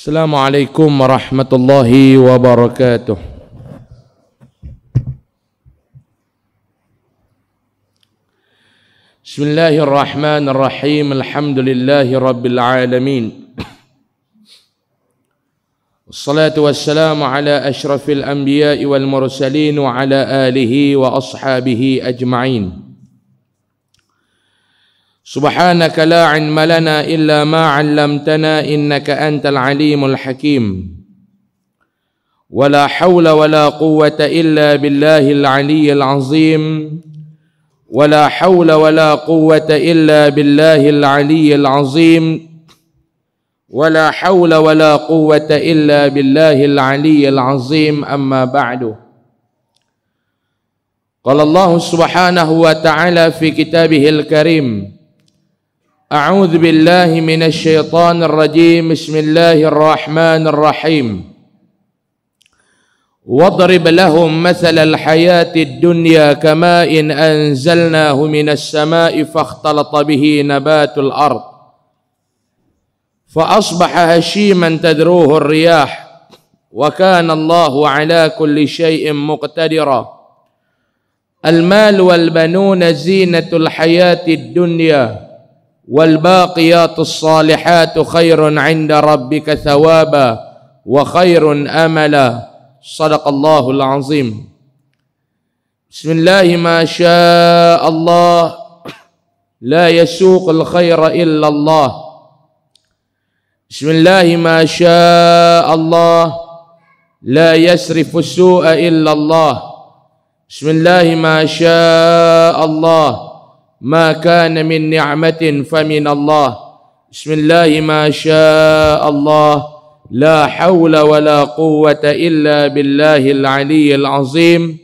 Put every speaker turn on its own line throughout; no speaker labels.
السلام عليكم ورحمة الله وبركاته بسم الله الرحمن الرحيم الحمد لله رب العالمين والصلاة والسلام على أشرف الأنبياء والمرسلين وعلى آله وأصحابه أجمعين سبحانك لا علم لنا الا ما علمتنا انك انت العليم الحكيم ولا حول ولا قوه الا بالله العلي العظيم ولا حول ولا قوه الا بالله العلي العظيم ولا حول ولا قوه الا بالله العلي العظيم اما بعد قال الله سبحانه وتعالى في كتابه الكريم أعوذ بالله من الشيطان الرجيم بسم الله الرحمن الرحيم واضرب لهم مثل الحياة الدنيا كماء إن أنزلناه من السماء فاختلط به نبات الأرض فأصبح هشيما تدروه الرياح وكان الله على كل شيء مقتدرا المال والبنون زينة الحياة الدنيا والباقيات الصالحات خير عند ربك ثوابا وخير املا صدق الله العظيم بسم الله ما شاء الله لا يسوق الخير الا الله بسم الله ما شاء الله لا يسرف السوء الا الله بسم الله ما شاء الله ما كان من نعمة فمن الله بسم الله ما شاء الله لا حول ولا قوة إلا بالله العلي العظيم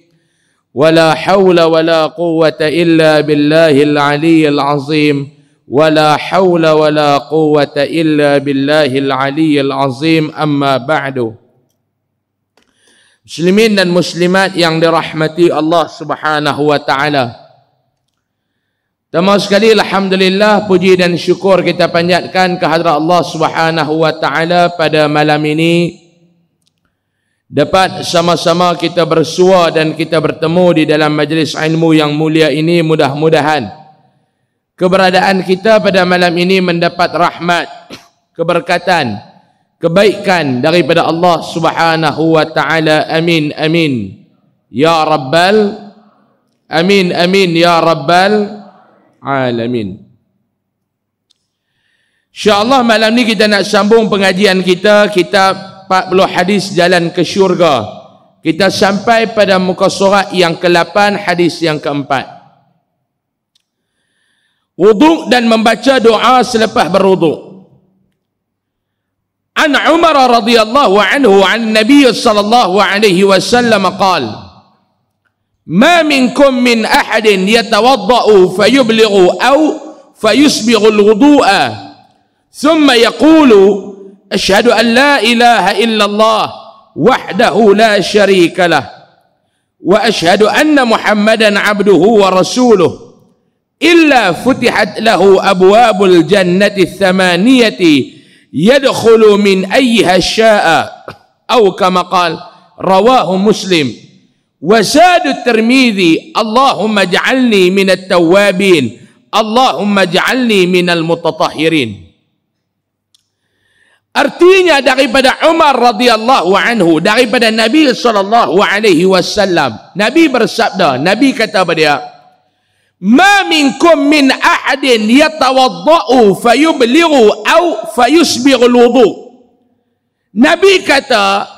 ولا حول ولا قوة إلا بالله العلي العظيم ولا حول ولا قوة إلا بالله العلي العظيم أما بعد مسلمين المسلمات يعني yang dirahmati Allah Subhanahu wa taala. Terima sekali alhamdulillah puji dan syukur kita panjatkan kehadrat Allah Subhanahu wa taala pada malam ini dapat sama-sama kita bersua dan kita bertemu di dalam majlis ilmu yang mulia ini mudah-mudahan keberadaan kita pada malam ini mendapat rahmat keberkatan kebaikan daripada Allah Subhanahu wa taala amin amin ya rabbal amin amin ya rabbal alamin. InsyaAllah malam ni kita nak sambung pengajian kita, kitab 40 hadis jalan ke syurga. Kita sampai pada muka surat yang ke-8, hadis yang ke-4. Wuduk dan membaca doa selepas berwuduk. An Umar radhiyallahu anhu an Nabi sallallahu alaihi wasallam qala ما منكم من أحد يتوضأ فيبلغ أو فيسبغ الوضوء ثم يقول أشهد أن لا إله إلا الله وحده لا شريك له وأشهد أن محمدا عبده ورسوله إلا فتحت له أبواب الجنة الثمانية يدخل من أيها شاء أو كما قال رواه مسلم وساد الترمذي اللهم اجعلني من التوابين اللهم اجعلني من المتطهرين artinya daripada Umar radhiyallahu anhu daripada Nabi sallallahu alaihi wasallam Nabi bersabda Nabi kata pada dia ma minkum min ahadin yatawaddau fayubliru au fayusbiru alwudu Nabi kata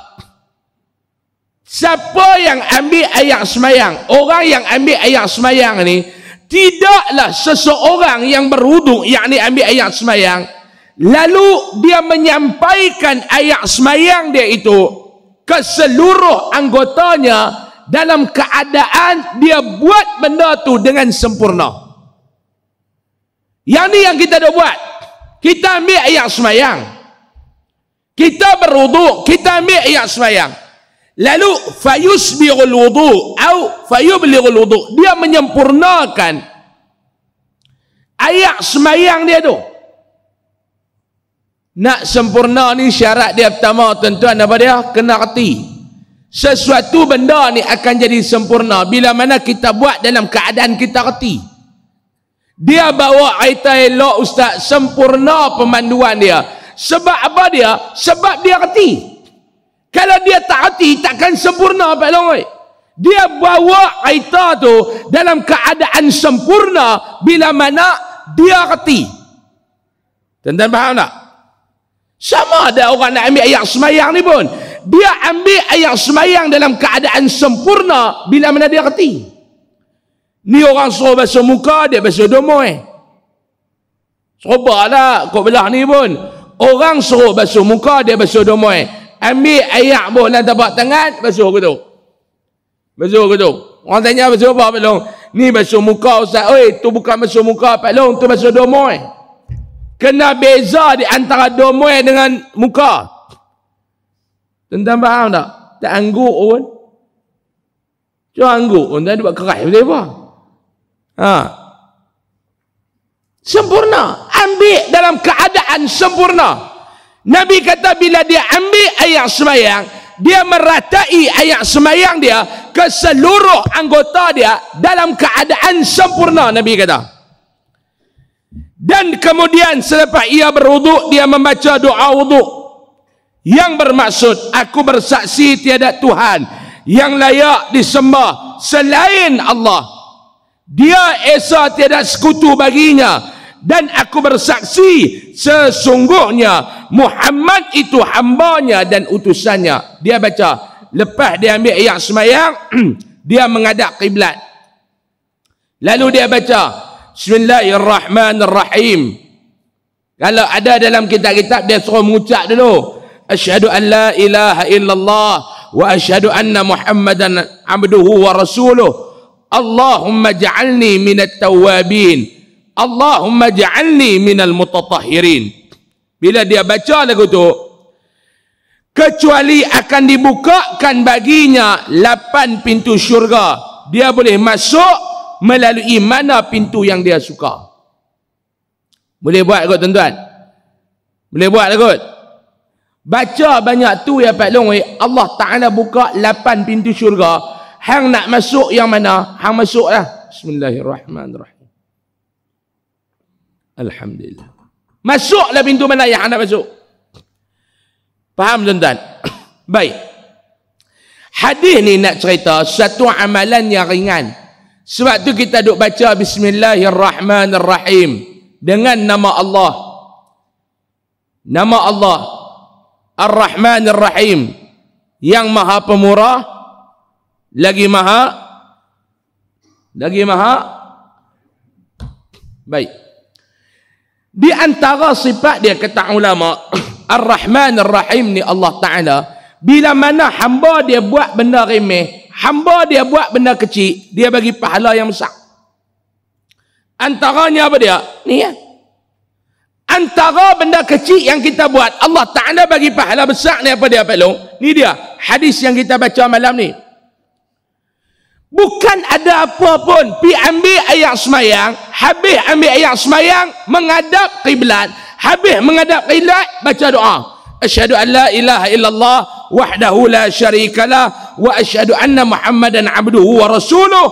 Siapa yang ambil ayat semayang? Orang yang ambil ayat semayang ni, tidaklah seseorang yang berhuduk, yang ni ambil ayat semayang, lalu dia menyampaikan ayat semayang dia itu ke seluruh anggotanya dalam keadaan dia buat benda tu dengan sempurna. Yang ni yang kita dah buat. Kita ambil ayat semayang. Kita berhuduk, kita ambil ayat semayang. Lalu fayusbirul wudu atau fayubligul wudu. Dia menyempurnakan ayat semayang dia tu. Nak sempurna ni syarat dia pertama tuan-tuan apa dia? Kena reti. Sesuatu benda ni akan jadi sempurna bila mana kita buat dalam keadaan kita reti. Dia bawa aita elok ustaz sempurna pemanduan dia. Sebab apa dia? Sebab dia reti. Kalau dia tak hati, takkan sempurna Pak Longoi. Dia bawa aita tu dalam keadaan sempurna bila mana dia hati. Tentang faham tak? Sama ada orang nak ambil ayat semayang ni pun. Dia ambil ayat semayang dalam keadaan sempurna bila mana dia kerti. Ni orang suruh basuh muka, dia basuh domo eh. Cuba lah kau belah ni pun. Orang suruh basuh muka, dia basuh domo eh ambil air boh dalam tapak tangan basuh gitu basuh gitu orang tanya basuh apa Pak Long ni basuh muka Ustaz oi tu bukan basuh muka Pak Long tu basuh domoi kena beza di antara domoi dengan muka tentang faham tak tak angguk pun cuma angguk pun dia buat kerai boleh apa ha sempurna ambil dalam keadaan sempurna Nabi kata bila dia ambil ayat semayang, dia meratai ayat semayang dia ke seluruh anggota dia dalam keadaan sempurna, Nabi kata. Dan kemudian selepas ia beruduk, dia membaca doa uduk. Yang bermaksud, aku bersaksi tiada Tuhan yang layak disembah selain Allah. Dia esa tiada sekutu baginya dan aku bersaksi sesungguhnya Muhammad itu hambanya dan utusannya dia baca lepas dia ambil ayat semayang dia mengadap kiblat lalu dia baca Bismillahirrahmanirrahim kalau ada dalam kitab-kitab dia suruh mengucap dulu Asyhadu an la ilaha illallah wa asyhadu anna muhammadan abduhu wa rasuluh Allahumma ja'alni minat tawabin Allahumma ja'alni minal mutatahhirin. Bila dia baca lagu tu, kecuali akan dibukakan baginya lapan pintu syurga. Dia boleh masuk melalui mana pintu yang dia suka. Boleh buat kot tuan-tuan. Boleh buat lah kot. Baca banyak tu ya Pak Long. eh Allah Ta'ala buka lapan pintu syurga. Hang nak masuk yang mana? Hang masuk lah. Bismillahirrahmanirrahim. Alhamdulillah. Masuklah pintu mana yang anda masuk. Faham tuan-tuan? Baik. Hadis ni nak cerita satu amalan yang ringan. Sebab tu kita duk baca Bismillahirrahmanirrahim. Dengan nama Allah. Nama Allah. Ar-Rahmanirrahim. Yang maha pemurah. Lagi maha. Lagi maha. Baik di antara sifat dia kata ulama Ar-Rahman Ar-Rahim ni Allah Ta'ala bila mana hamba dia buat benda remeh hamba dia buat benda kecil dia bagi pahala yang besar antaranya apa dia? ni ya antara benda kecil yang kita buat Allah Ta'ala bagi pahala besar ni apa dia Pak Long? ni dia hadis yang kita baca malam ni Bukan ada apa pun. Pi ambil ayat semayang. Habis ambil ayat semayang. mengadap qiblat. Habis mengadap qiblat. Baca doa. Asyadu an la ilaha illallah. Wahdahu la syarikalah. Wa asyadu anna muhammadan abduhu wa rasuluh.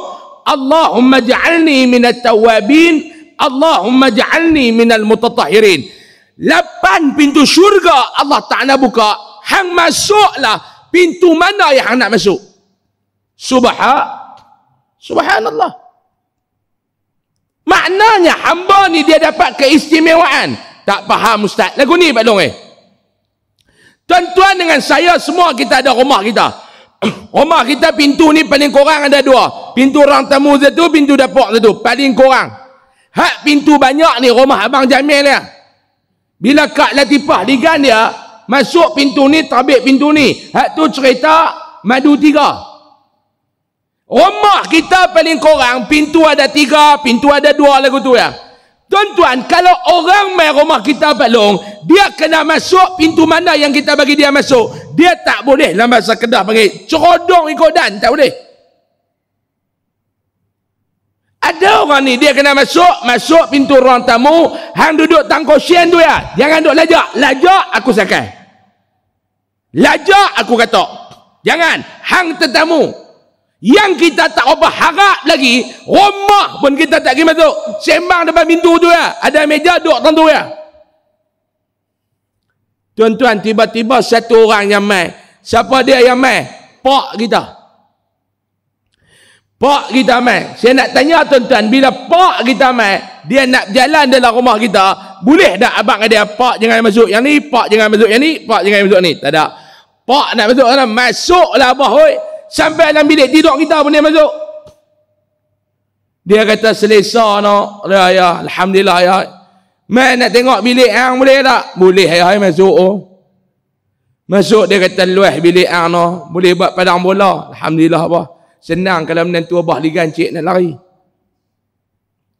Allahumma ja'alni minat tawabin. Allahumma ja'alni minal mutatahirin. Lapan pintu syurga Allah Ta'ala buka. Hang masuklah pintu mana yang nak masuk. Subhanallah. Subhanallah. Maknanya hamba ni dia dapat keistimewaan. Tak faham ustaz. Lagu ni Pak Long eh. Tuan-tuan dengan saya semua kita ada rumah kita. rumah kita pintu ni paling kurang ada dua. Pintu orang tamu satu, pintu dapur satu. Paling kurang. Hak pintu banyak ni rumah Abang Jamil ni. Ya? Bila Kak Latifah digan dia, masuk pintu ni, terbit pintu ni. Hak tu cerita madu tiga. Rumah kita paling kurang, pintu ada tiga, pintu ada dua lagu tu ya. Tuan-tuan, kalau orang main rumah kita balong, dia kena masuk pintu mana yang kita bagi dia masuk. Dia tak boleh dalam bahasa kedah panggil cerodong ikut dan, tak boleh. Ada orang ni, dia kena masuk, masuk pintu ruang tamu, hang duduk tangkosian tu ya. Jangan duduk lajak. Lajak, aku sakai. Lajak, aku kata. Jangan. Hang tetamu yang kita tak apa harap lagi rumah pun kita tak pergi masuk sembang depan pintu tu ya ada meja duduk tentu ya tuan-tuan tiba-tiba satu orang yang mai siapa dia yang mai pak kita pak kita mai saya nak tanya tuan-tuan bila pak kita mai dia nak jalan dalam rumah kita boleh tak abang dia pak jangan masuk yang ni pak jangan masuk yang ni pak jangan masuk ni tak ada pak nak masuk mana masuklah abah oi sampai dalam bilik tidur kita pun dia masuk dia kata selesa nak no. ya, ya alhamdulillah ya mai nak tengok bilik yang boleh tak boleh ya, ya masuk oh. masuk dia kata luah bilik hang no. boleh buat padang bola alhamdulillah apa senang kalau menantu abah di cik nak lari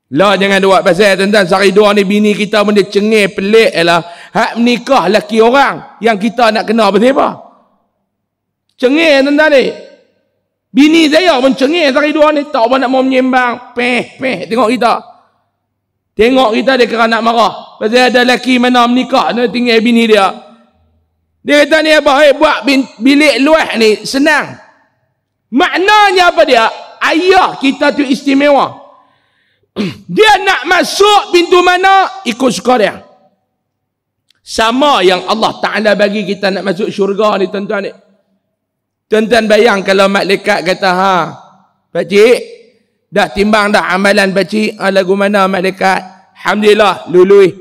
lah jangan buat pasal tuan-tuan sehari dua ni bini kita pun dia cengih pelik ialah hak menikah laki orang yang kita nak kena apa-apa cengih tuan-tuan ni Bini saya mencengih sehari dua ni. Tak apa nak mau menyembang. Peh, peh. Tengok kita. Tengok kita dia kerana nak marah. Pasal ada lelaki mana menikah. Dia tinggal bini dia. Dia kata ni apa? Hey, eh, buat bin, bilik luah ni senang. Maknanya apa dia? Ayah kita tu istimewa. dia nak masuk pintu mana? Ikut suka dia. Sama yang Allah Ta'ala bagi kita nak masuk syurga ni tuan-tuan ni. Tuan-tuan bayang kalau malaikat kata ha. Pakcik, dah timbang dah amalan pakcik. Ha, lagu mana malaikat? Alhamdulillah, lulus.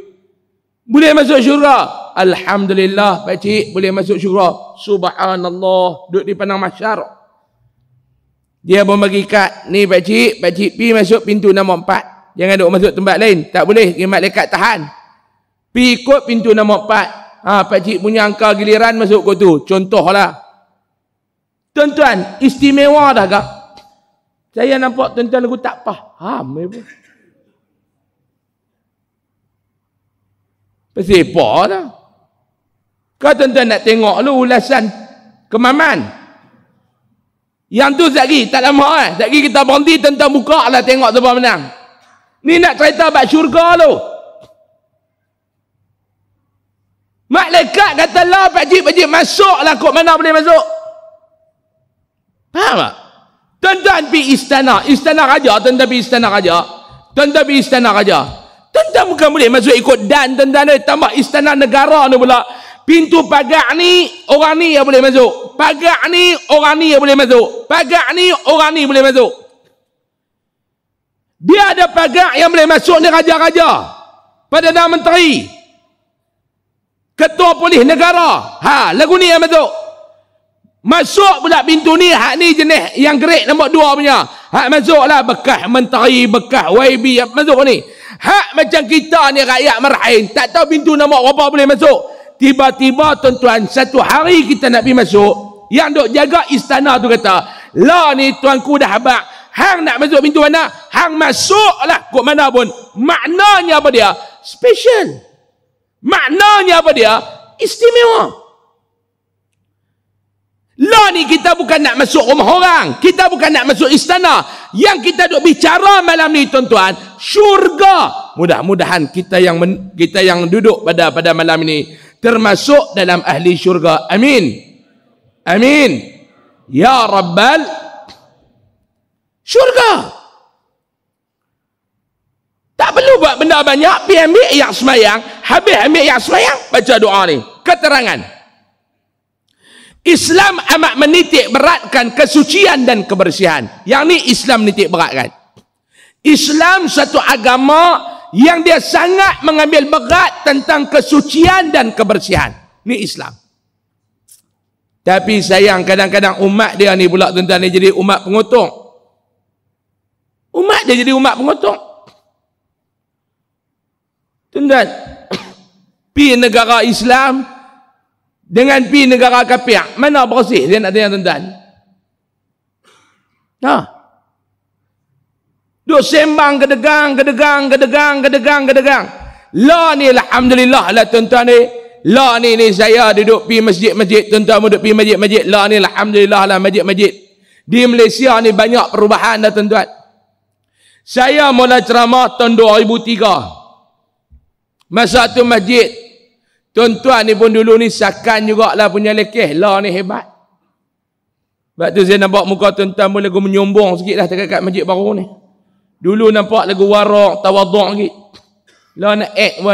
Boleh masuk syurga? Alhamdulillah, pakcik boleh masuk syurga. Subhanallah, duduk di pandang masyarakat. Dia pun bagi kad. Ni pakcik, pakcik pi masuk pintu nombor empat. Jangan duduk masuk tempat lain. Tak boleh, ni malaikat tahan. Pi ikut pintu nombor empat. Ha, pakcik punya angka giliran masuk ke tu. Contoh lah. Tuan-tuan, istimewa dah kah? Saya nampak tuan-tuan lagu tak faham. Ya Pesepa dah. Kau tuan-tuan nak tengok lu ulasan kemaman. Yang tu sekejap tak lama eh. Sekejap kita berhenti tentang buka lah tengok siapa menang. Ni nak cerita bab syurga lu. Malaikat kata lah pakcik-pakcik masuk lah kok mana boleh masuk. Faham tak? Tuan-tuan pergi istana. Istana raja. Tuan-tuan pergi istana raja. Tuan-tuan pergi istana raja. Tuan-tuan bukan boleh masuk ikut dan tuan-tuan ni. Tambah istana negara ni pula. Pintu pagar ni, orang ni yang boleh masuk. Pagar ni, orang ni yang boleh masuk. Pagar ni, orang ni boleh masuk. Dia ada pagar yang boleh masuk ni raja-raja. Pada nama menteri. Ketua polis negara. Ha, lagu ni yang masuk. Masuk pula pintu ni, hak ni jenis yang great nombor dua punya. Hak masuklah bekah menteri, bekah YB, masuk ni. Hak macam kita ni rakyat marhain, tak tahu pintu nombor berapa boleh masuk. Tiba-tiba tuan-tuan, satu hari kita nak pergi masuk, yang duk jaga istana tu kata, la ni tuanku dah habak, hang nak masuk pintu mana? Hang masuk lah kot mana pun. Maknanya apa dia? Special. Maknanya apa dia? Istimewa. Law ni kita bukan nak masuk rumah orang. Kita bukan nak masuk istana. Yang kita duk bicara malam ni tuan-tuan, syurga. Mudah-mudahan kita yang men, kita yang duduk pada pada malam ini termasuk dalam ahli syurga. Amin. Amin. Ya Rabbal syurga. Tak perlu buat benda banyak, pi ambil yang semayang, habis ambil yang semayang, baca doa ni. Keterangan. Islam amat menitik beratkan kesucian dan kebersihan. Yang ni Islam menitik beratkan. Islam satu agama yang dia sangat mengambil berat tentang kesucian dan kebersihan. Ni Islam. Tapi sayang kadang-kadang umat dia ni pula tuan-tuan ni jadi umat pengotong. Umat dia jadi umat pengotong. Tuan-tuan, pi negara Islam, dengan pi negara kafir mana bersih dia nak tanya tuan-tuan ha duk sembang kedegang kedegang kedegang kedegang kedegang la ni alhamdulillah lah tuan-tuan ni la ni ni saya duduk pi masjid-masjid tuan-tuan duduk pi masjid-masjid la ni alhamdulillah lah masjid-masjid di Malaysia ni banyak perubahan dah tuan-tuan saya mula ceramah tahun 2003 masa tu masjid Tuan-tuan ni pun dulu ni sakan lah punya lekeh. Lah ni hebat. Sebab tu saya nampak muka tuan-tuan pun lagu menyombong sikit lah dekat masjid baru ni. Dulu nampak lagu warak, tawaduk lagi. Lah nak act pun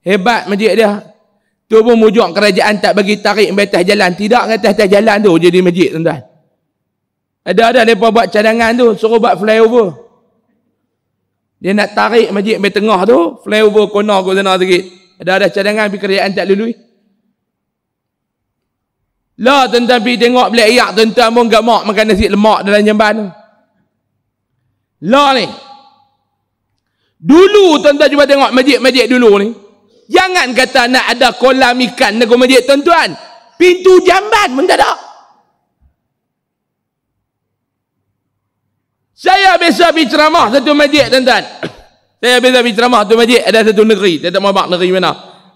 Hebat masjid dia. Tu pun mujuk kerajaan tak bagi tarik di jalan. Tidak kata atas jalan tu jadi masjid tuan-tuan. Ada-ada mereka buat cadangan tu suruh buat flyover. Dia nak tarik masjid di tengah tu, flyover kona ke sana sikit. Ada ada cadangan tapi kerjaan tak lulus? La tuan-tuan pergi tengok beli ayak tuan-tuan pun gak mak makan nasi lemak dalam jamban tu. La ni. Dulu tuan-tuan cuba tengok majik-majik dulu ni. Jangan kata nak ada kolam ikan dengan majik tuan-tuan. Pintu jamban mendadak. Saya biasa pergi ceramah satu majik tuan-tuan. Saya habis-habis ceramah tu majlis ada satu negeri. Saya tak mahu negeri mana.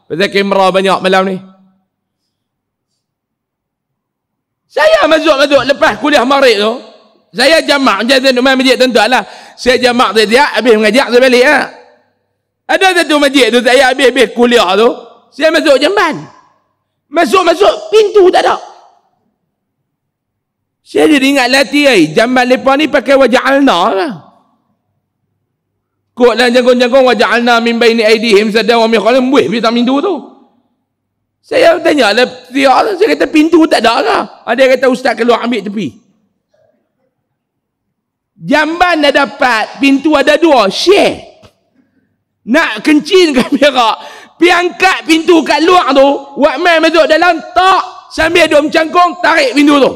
Pasal kamera banyak malam ni. Saya masuk-masuk lepas kuliah marik tu. Saya jamak macam tu main majlis tentu lah. Saya jamak dia dia habis mengajak saya balik. Ha? Ada satu majlis tu saya habis-habis kuliah tu. Saya masuk jamban. Masuk-masuk pintu tak ada. Saya jadi ingat latihan. Jamban lepas ni pakai wajah alna lah. Kan? Kok dan lah jagung-jagung waja'alna min baini aidihim sadda wa min khalfihim buih pintu pintu tu. Saya tanya lah dia saya kata pintu tak ada lah. Ada kata ustaz keluar ambil tepi. Jamban dah dapat, pintu ada dua, share. Nak kencin ke merak, piangkat pintu kat luar tu, buat main masuk dalam, tak, sambil dia mencangkung, tarik pintu tu.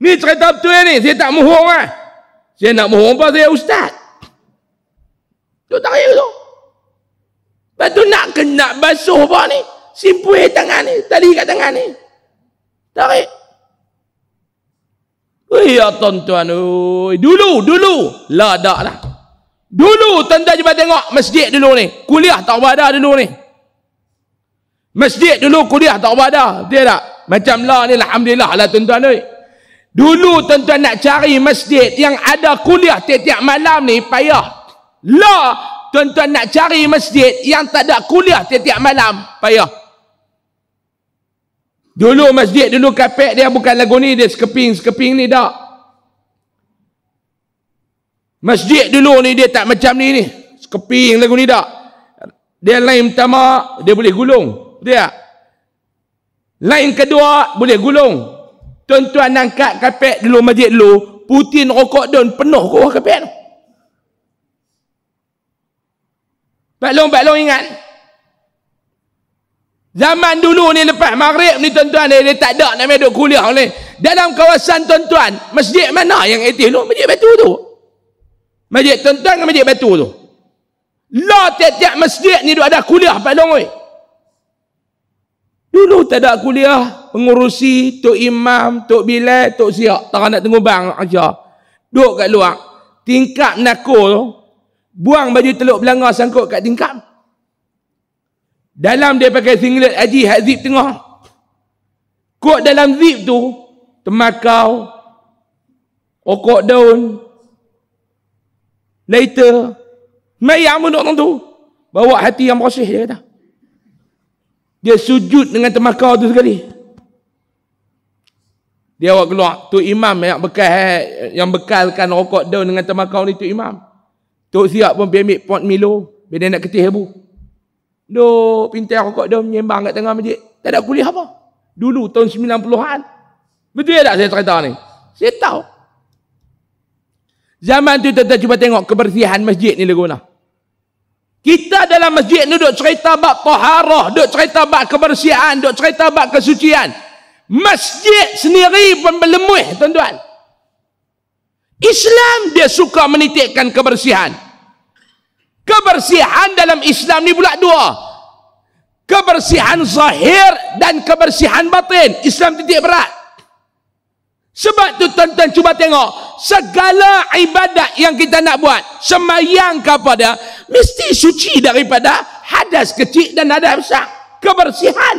Ni cerita betul ni, saya tak mohon lah. Saya nak mohon apa, saya ustaz. Tu tak payah tu. Lepas tu nak kena basuh apa ni? Simpuh tangan ni. Tali kat tangan ni. Tarik. Oh ya tuan-tuan. Dulu, dulu. Lah tak lah. Dulu tuan-tuan cuba tengok masjid dulu ni. Kuliah tak ada dulu ni. Masjid dulu kuliah tak ada. Dia tak? Macam lah ni Alhamdulillah lah tuan-tuan ni. Dulu tuan-tuan nak cari masjid yang ada kuliah tiap-tiap malam ni payah lah tuan-tuan nak cari masjid yang tak ada kuliah tiap-tiap malam payah dulu masjid dulu kapek dia bukan lagu ni dia sekeping-sekeping ni tak masjid dulu ni dia tak macam ni ni sekeping lagu ni tak dia lain pertama dia boleh gulung betul tak? lain kedua boleh gulung tuan-tuan angkat kapek dulu masjid dulu putin rokok dan penuh kuah kapek tu Belum belum ingat. Zaman dulu ni lepas maghrib ni tuan-tuan dia, dia tak ada nak duduk kuliah ni. Dalam kawasan tuan-tuan, masjid mana yang etih lu? Masjid batu tu. Masjid tuan-tuan dengan masjid batu tu. Lah tiap-tiap masjid ni duk ada kuliah Pak Long. Dulu tak ada kuliah, pengurusi, tok imam, tok bilal, tok siak, tak nak tengok bang aja. Duk kat luar. Tingkap nakul Buang baju teluk belanga sangkut kat tingkap. Dalam dia pakai singlet Haji Hazib tengah. Kok dalam zip tu temakau, okok daun, lighter, mayak pun orang tu. Bawa hati yang bersih dia kata. Dia sujud dengan temakau tu sekali. Dia awak keluar tu imam yang bekal eh, yang bekalkan rokok daun dengan temakau ni tu imam. Tok siap pun pemik pot milo. benda nak ketih abu. Duh, pintar kok dia menyembang kat tengah masjid. Tak ada kuliah apa. Dulu tahun 90-an. Betul tak saya cerita ni? Saya tahu. Zaman tu tuan cuba tengok kebersihan masjid ni lagu mana. Kita dalam masjid ni duk cerita bak taharah, duk cerita bak kebersihan, duk cerita bak kesucian. Masjid sendiri pun berlemuh tuan-tuan. Islam dia suka menitikkan kebersihan. Kebersihan dalam Islam ni pula dua. Kebersihan zahir dan kebersihan batin. Islam titik berat. Sebab tu tuan-tuan cuba tengok. Segala ibadat yang kita nak buat. Semayang kepada Mesti suci daripada hadas kecil dan hadas besar. Kebersihan.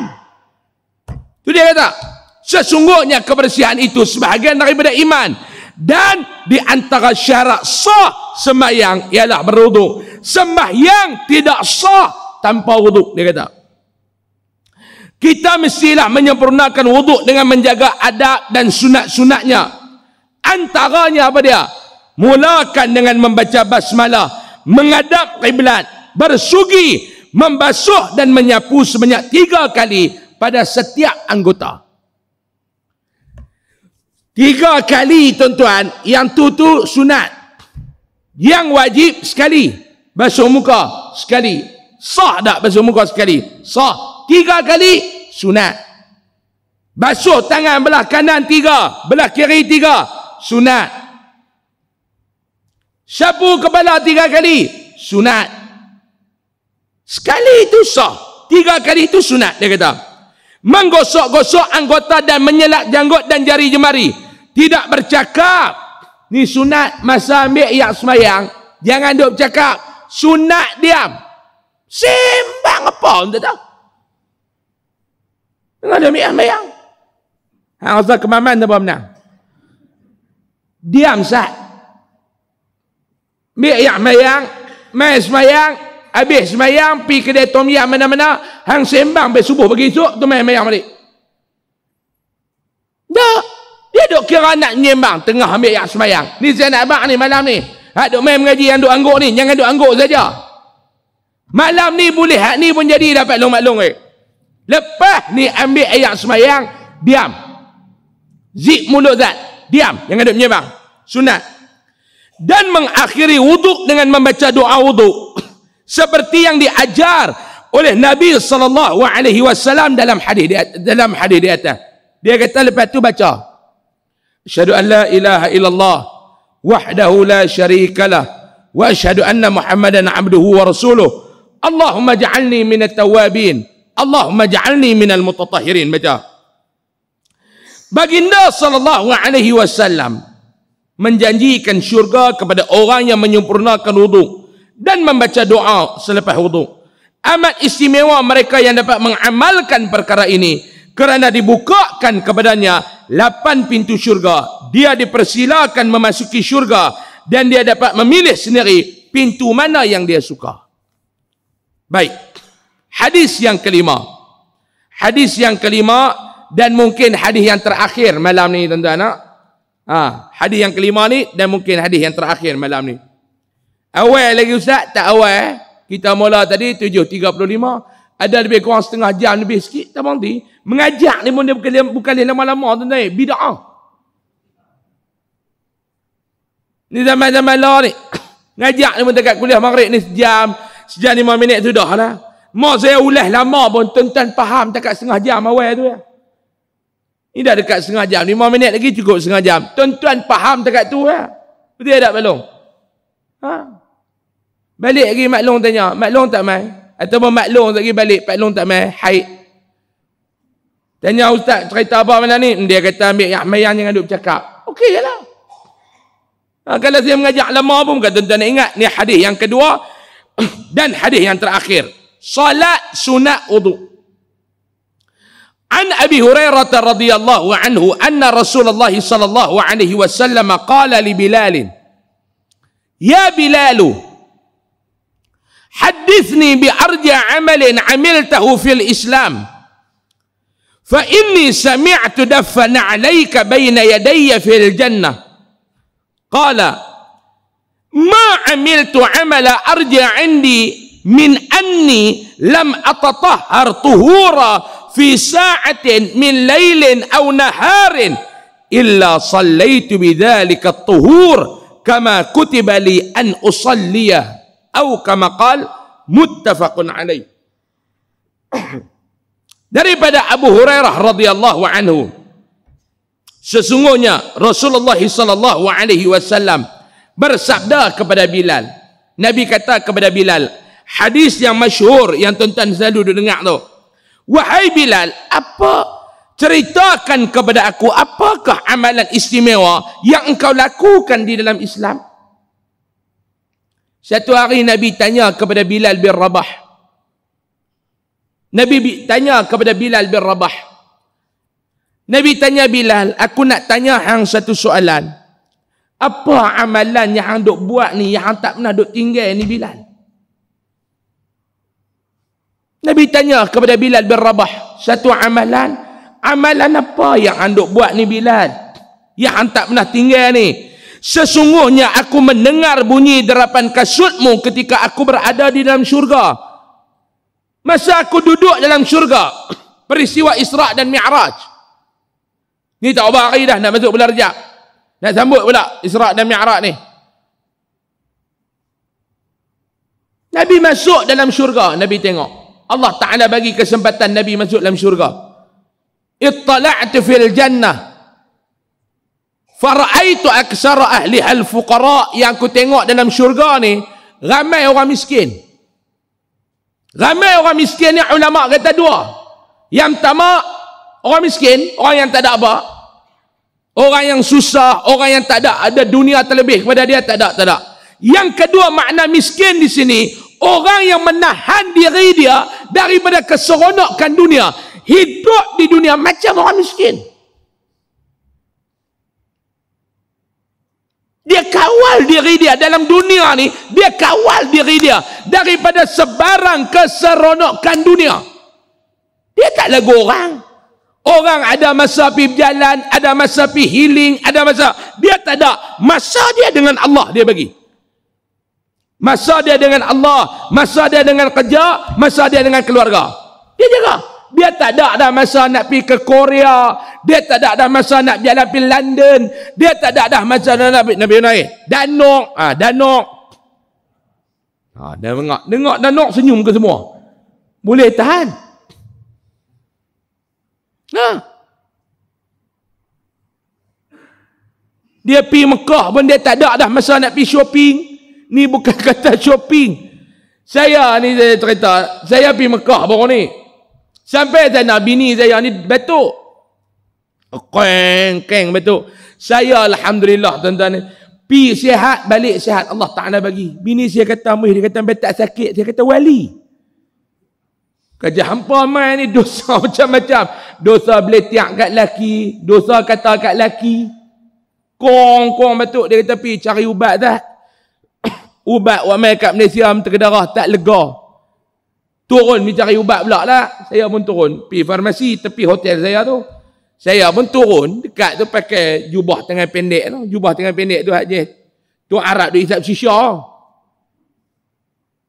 Itu dia kata. Sesungguhnya kebersihan itu sebahagian daripada iman. Iman dan di antara syarat sah sembahyang ialah berwudu. Sembahyang tidak sah tanpa wudu dia kata. Kita mestilah menyempurnakan wudu dengan menjaga adab dan sunat-sunatnya. Antaranya apa dia? Mulakan dengan membaca basmalah, mengadap, kiblat, bersugi, membasuh dan menyapu sebanyak tiga kali pada setiap anggota. Tiga kali tuan-tuan, yang tu tu sunat. Yang wajib sekali. Basuh muka sekali. Sah tak basuh muka sekali? Sah. Tiga kali sunat. Basuh tangan belah kanan tiga, belah kiri tiga, sunat. sapu kepala tiga kali, sunat. Sekali itu sah. Tiga kali itu sunat, dia kata. Menggosok-gosok anggota dan menyelak janggut dan jari jemari tidak bercakap ni sunat masa ambil yang semayang jangan duk bercakap sunat diam sembang apa anda tahu dengan dia ambil yang Hang rasa kemaman dia buat diam sah ambil yang mayang mai semayang habis semayang pi kedai tom yam mana-mana hang sembang sampai subuh pagi esok tu mai mayang balik dah duk kira nak nyembang tengah ambil yang semayang ni saya nak abang ni malam ni hak duk main mengaji yang duk angguk ni jangan duk angguk saja malam ni boleh hak ni pun jadi dapat long maklong eh lepas ni ambil ayat semayang diam zik mulut zat diam jangan duk menyembang sunat dan mengakhiri wuduk dengan membaca doa wuduk seperti yang diajar oleh Nabi sallallahu alaihi wasallam dalam hadis dalam hadis di atas dia kata lepas tu baca أشهد أن لا إله إلا الله وحده لا شريك له وأشهد أن محمدا عبده ورسوله اللهم اجعلني من التوابين اللهم اجعلني من المتطهرين متى Baginda sallallahu alaihi wasallam menjanjikan syurga kepada orang yang menyempurnakan wudu dan membaca doa selepas wudu. Amat istimewa mereka yang dapat mengamalkan perkara ini kerana dibukakan kepadanya lapan pintu syurga dia dipersilakan memasuki syurga dan dia dapat memilih sendiri pintu mana yang dia suka baik hadis yang kelima hadis yang kelima dan mungkin hadis yang terakhir malam ni tuan-tuan ha, hadis yang kelima ni dan mungkin hadis yang terakhir malam ni awal lagi ustaz tak awal eh? kita mula tadi 7.35 ada lebih kurang setengah jam lebih sikit tak berhenti Mengajak ni pun dia bukan bukan lama-lama tu ni, eh, bidah. Ni zaman-zaman lah ni. Ngajak ni pun dekat kuliah maghrib ni sejam, sejam lima minit sudah lah. Mak saya ulas lama pun tuan-tuan faham dekat setengah jam awal tu ya. Ini dah dekat setengah jam, lima minit lagi cukup setengah jam. Tuan-tuan faham dekat tu ya. Betul tak belum? Ha? Balik lagi Mak Long tanya, Mak Long tak main? Ataupun Mak Long lagi balik, Pak Long tak main, haid. Tanya ustaz cerita apa benda ni? Dia kata ambil yang mayang jangan duk cakap. Okey lah. Ha, kalau saya mengajak lama pun kata tuan, -tuan ingat ni hadis yang kedua dan hadis yang terakhir. Salat sunat udu. An Abi Hurairah radhiyallahu anhu anna Rasulullah sallallahu alaihi wasallam qala li Bilal Ya Bilal حدثني بأرجى عمل amiltahu fil Islam. فإني سمعت دفن عليك بين يدي في الجنة قال ما عملت عمل أرجع عندي من أني لم أتطهر طهورا في ساعة من ليل أو نهار إلا صليت بذلك الطهور كما كتب لي أن أصليه أو كما قال متفق عليه daripada Abu Hurairah radhiyallahu anhu sesungguhnya Rasulullah sallallahu alaihi wasallam bersabda kepada Bilal Nabi kata kepada Bilal hadis yang masyhur yang tuan-tuan selalu dengar tu wahai Bilal apa ceritakan kepada aku apakah amalan istimewa yang engkau lakukan di dalam Islam satu hari Nabi tanya kepada Bilal bin Rabah Nabi tanya kepada Bilal bin Rabah. Nabi tanya Bilal, aku nak tanya hang satu soalan. Apa amalan yang hang duk buat ni yang hang tak pernah duk tinggal ni Bilal? Nabi tanya kepada Bilal bin Rabah, satu amalan, amalan apa yang hang duk buat ni Bilal? Yang hang tak pernah tinggal ni. Sesungguhnya aku mendengar bunyi derapan kasutmu ketika aku berada di dalam syurga. Masa aku duduk dalam syurga, peristiwa Isra' dan Mi'raj. Ni tak ubah hari dah, nak masuk bulan rejak. Nak sambut pula Isra' dan Mi'raj ni. Nabi masuk dalam syurga, Nabi tengok. Allah Ta'ala bagi kesempatan Nabi masuk dalam syurga. Ittala'tu fil jannah. Fara'aitu aksara ahli al-fuqara' yang aku tengok dalam syurga ni, ramai orang Miskin. Ramai orang miskin ni ulama kata dua. Yang pertama, orang miskin, orang yang tak ada apa. Orang yang susah, orang yang tak ada ada dunia terlebih kepada dia tak ada, tak ada. Yang kedua makna miskin di sini, orang yang menahan diri dia daripada keseronokan dunia, hidup di dunia macam orang miskin. Dia kawal diri dia dalam dunia ni, dia kawal diri dia daripada sebarang keseronokan dunia. Dia tak lagu orang. Orang ada masa pi berjalan, ada masa pi healing, ada masa dia tak ada. Masa dia dengan Allah dia bagi. Masa dia dengan Allah, masa dia dengan kerja, masa dia dengan keluarga. Dia jaga. Dia tak ada dah masa nak pergi ke Korea. Dia tak ada dah masa nak jalan pergi London. Dia tak ada dah masa nak pergi Nabi Yunai. Danok. Ha, danok. Ha, dia dengar. Dengar danok senyum ke semua. Boleh tahan. Ha. Dia pergi Mekah pun dia tak ada dah masa nak pergi shopping. Ni bukan kata shopping. Saya ni saya cerita. Saya pergi Mekah baru ni. Sampai saya nak bini saya ni betul Keng, keng betul Saya Alhamdulillah tuan-tuan ni. Pi sihat, balik sihat. Allah tak Ta'ala bagi. Bini saya kata, Mih, dia kata, betak sakit. Saya kata, wali. Kerja hampa main ni dosa macam-macam. Dosa beli tiak kat lelaki. Dosa kata kat lelaki. Kong, kong betul Dia kata, pi cari ubat tak? ubat, wak main kat Malaysia, terkedarah, tak lega. Turun ni cari ubat pula lah. Saya pun turun. Pergi farmasi tepi hotel saya tu. Saya pun turun. Dekat tu pakai jubah tengah pendek tu. Jubah tengah pendek tu hajih. Tu Arab tu isap sisya.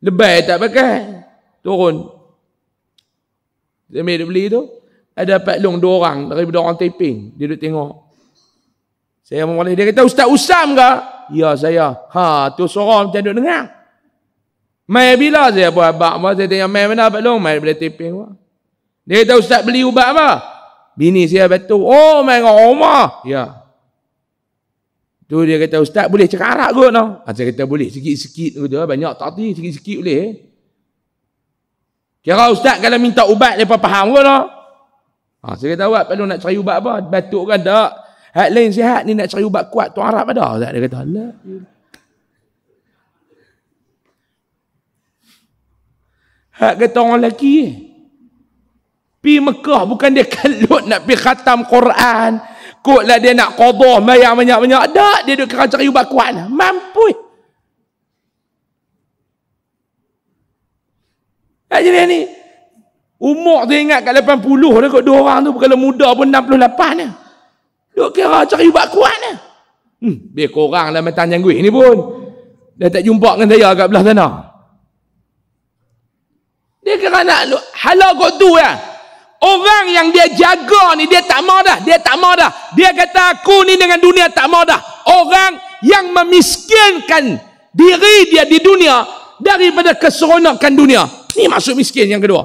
Lebay tak pakai. Turun. Saya ambil beli tu. Ada Pak Long dua orang. Dari orang Taiping. Dia duduk tengok. Saya memulai. Dia kata, Ustaz Usam ke? Ya, saya. Ha, tu seorang macam duduk dengar. Mai bila saya buat abak apa saya tanya main mana belum mai boleh tipin apa. Dia kata ustaz beli ubat apa? Bini saya betul. Oh mai dengan rumah. Ya. Tu dia kata ustaz boleh cakap Arab kot noh. Ha, saya kata boleh sikit-sikit gitu banyak tak tadi sikit-sikit boleh. Eh. Kira ustaz kalau minta ubat dia faham kot noh. Ha, saya kata awak perlu nak cari ubat apa? Batuk kan tak? Hak lain sihat ni nak cari ubat kuat tu Arab ada. dia kata Allah. Hak kata orang lelaki. Pi Mekah bukan dia kelut nak pi khatam Quran. Kutlah dia nak qadah mayang banyak-banyak. Tak, dia duduk kerana cari ubat kuat. Lah. Mampu. Tak jadi ni. Umur tu ingat kat 80 dah kot dua orang tu. Kalau muda pun 68 dah. Duduk kira cari ubat kuat dah. Hmm, biar korang lah matang janggui ni pun. Dah tak jumpa dengan saya kat belah sana. Dia kena nak halau kot tu ya. Orang yang dia jaga ni dia tak mau dah, dia tak mau dah. Dia kata aku ni dengan dunia tak mau dah. Orang yang memiskinkan diri dia di dunia daripada keseronokan dunia. Ni maksud miskin yang kedua.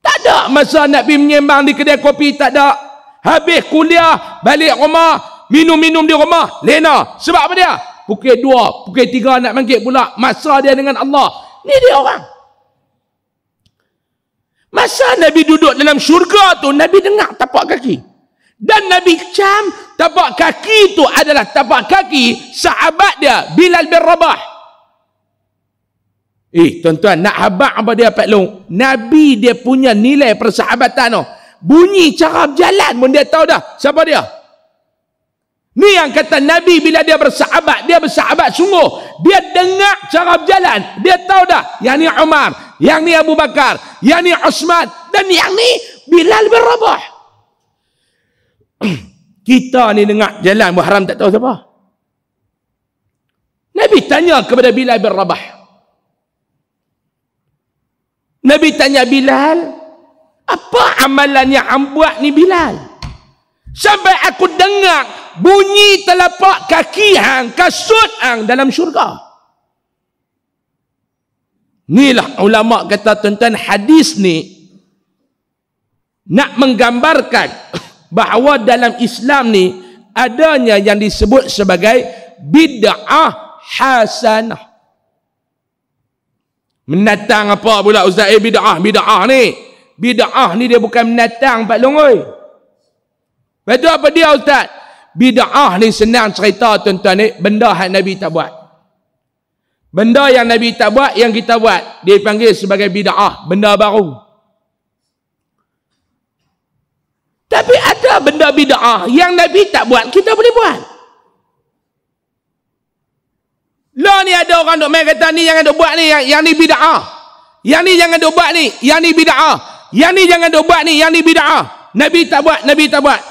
Tak ada masa nak pergi menyembang di kedai kopi, tak ada. Habis kuliah, balik rumah, minum-minum di rumah. Lena, sebab apa dia? Pukul 2, pukul 3 nak bangkit pula. Masa dia dengan Allah. Ni dia orang. Masa Nabi duduk dalam syurga tu, Nabi dengar tapak kaki. Dan Nabi kecam tapak kaki itu adalah tapak kaki sahabat dia, Bilal bin Rabah. Eh, tuan-tuan, nak habak apa dia, Pak Long? Nabi dia punya nilai persahabatan tu. Bunyi cara berjalan pun dia tahu dah. Siapa dia? Ni yang kata Nabi bila dia bersahabat, dia bersahabat sungguh. Dia dengar cara berjalan. Dia tahu dah, yang ni Umar, yang ni Abu Bakar, yang ni Osman, dan yang ni Bilal bin Rabah. Kita ni dengar jalan Muharram tak tahu siapa. Nabi tanya kepada Bilal bin Rabah. Nabi tanya Bilal, apa amalan yang ambuat ni Bilal? Sampai aku dengar bunyi telapak kaki hang kasut hang dalam syurga. Inilah ulama kata tuan-tuan hadis ni nak menggambarkan bahawa dalam Islam ni adanya yang disebut sebagai bid'ah hasanah. Menatang apa pula Ustaz? Eh bid'ah, bid'ah ni. Bid'ah ni dia bukan menatang Pak Longoi. Betul apa dia Ustaz? bid'ah ni senang cerita tuan-tuan ni benda yang Nabi tak buat benda yang Nabi tak buat yang kita buat dia panggil sebagai bid'ah benda baru tapi ada benda bid'ah yang Nabi tak buat kita boleh buat lo ni ada orang duk main kata ni yang ada buat ni yang, yang ni bid'ah yang ni jangan duk buat ni yang ni bid'ah yang ni jangan duk buat ni yang ni bid'ah Nabi tak buat Nabi tak buat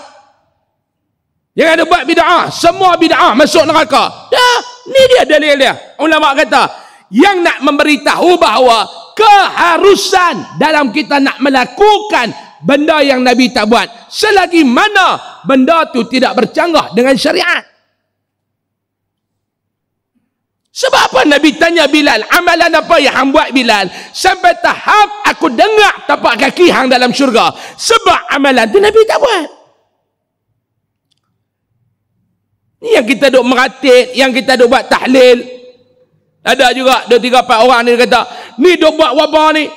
yang ada buat bid'ah, semua bid'ah masuk neraka. Ya, ni dia dalil dia. Ulama kata, yang nak memberitahu bahawa keharusan dalam kita nak melakukan benda yang Nabi tak buat. Selagi mana benda tu tidak bercanggah dengan syariat. Sebab apa Nabi tanya Bilal, amalan apa yang hang buat Bilal? Sampai tahap aku dengar tapak kaki hang dalam syurga. Sebab amalan tu Nabi tak buat. Ni yang kita duk meratik, yang kita duk buat tahlil. Ada juga dua tiga empat orang ni kata, ni duk buat wabah ni.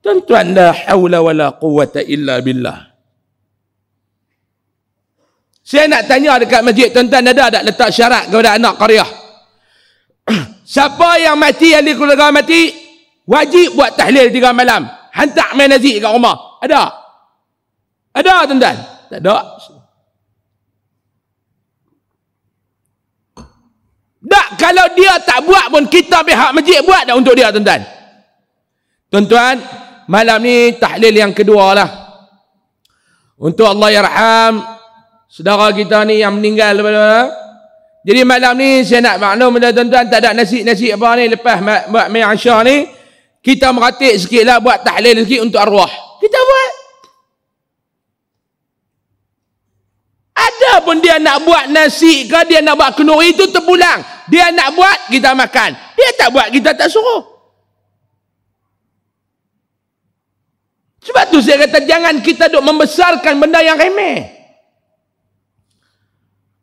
Tuan-tuan, la hawla wa la illa billah. Saya nak tanya dekat masjid, tuan-tuan ada tak letak syarat kepada anak karyah? Siapa yang mati, yang di keluarga mati, wajib buat tahlil tiga malam. Hantar main nazi kat rumah. Ada? Ada tuan-tuan? Tak ada. Tak kalau dia tak buat pun kita pihak masjid buat dah untuk dia tuan-tuan. Tuan-tuan, malam ni tahlil yang kedua lah. Untuk Allah yarham saudara kita ni yang meninggal Jadi malam ni saya nak maklum benda tuan-tuan tak ada nasi-nasi apa ni lepas buat mai ni kita meratik sikitlah buat tahlil sikit untuk arwah. Kita buat. Ada pun dia nak buat nasi ke, dia nak buat kenuri itu terpulang. Dia nak buat, kita makan. Dia tak buat, kita tak suruh. Sebab tu saya kata, jangan kita duk membesarkan benda yang remeh.